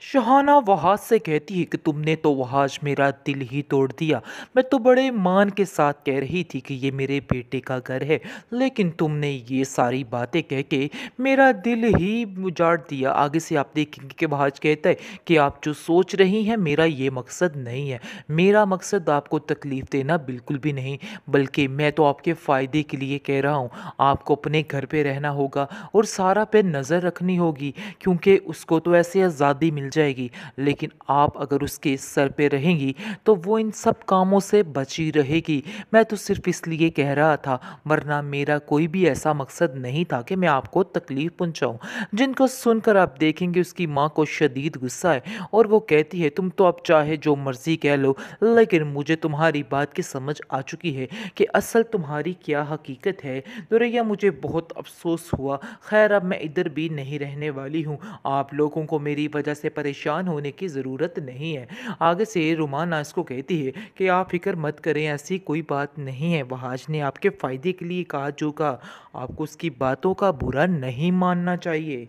शहाना वहाज से कहती है कि तुमने तो वहाज मेरा दिल ही तोड़ दिया मैं तो बड़े मान के साथ कह रही थी कि ये मेरे बेटे का घर है लेकिन तुमने ये सारी बातें कह के मेरा दिल ही उजाड़ दिया आगे से आप देखेंगे कि वहाज कहता है कि आप जो सोच रही हैं मेरा ये मकसद नहीं है मेरा मकसद आपको तकलीफ़ देना बिल्कुल भी नहीं बल्कि मैं तो आपके फ़ायदे के लिए कह रहा हूँ आपको अपने घर पर रहना होगा और सारा पे नज़र रखनी होगी क्योंकि उसको तो ऐसे आज़ादी मिल मिल जाएगी लेकिन आप अगर उसके सर पे रहेंगी तो वो इन सब कामों से बची रहेगी मैं तो सिर्फ इसलिए कह रहा था वरना मेरा कोई भी ऐसा मकसद नहीं था कि मैं आपको तकलीफ़ पहुँचाऊँ जिनको सुनकर आप देखेंगे उसकी माँ को शदीद गुस्सा है और वो कहती है तुम तो अब चाहे जो मर्ज़ी कह लो लेकिन मुझे तुम्हारी बात की समझ आ चुकी है कि असल तुम्हारी क्या हकीकत है दुरैया मुझे बहुत अफसोस हुआ खैर अब मैं इधर भी नहीं रहने वाली हूँ आप लोगों को मेरी वजह से परेशान होने की ज़रूरत नहीं है आगे से रुमाना इसको कहती है कि आप फिक्र मत करें ऐसी कोई बात नहीं है वहाज ने आपके फ़ायदे के लिए कहा जो कहा आपको उसकी बातों का बुरा नहीं मानना चाहिए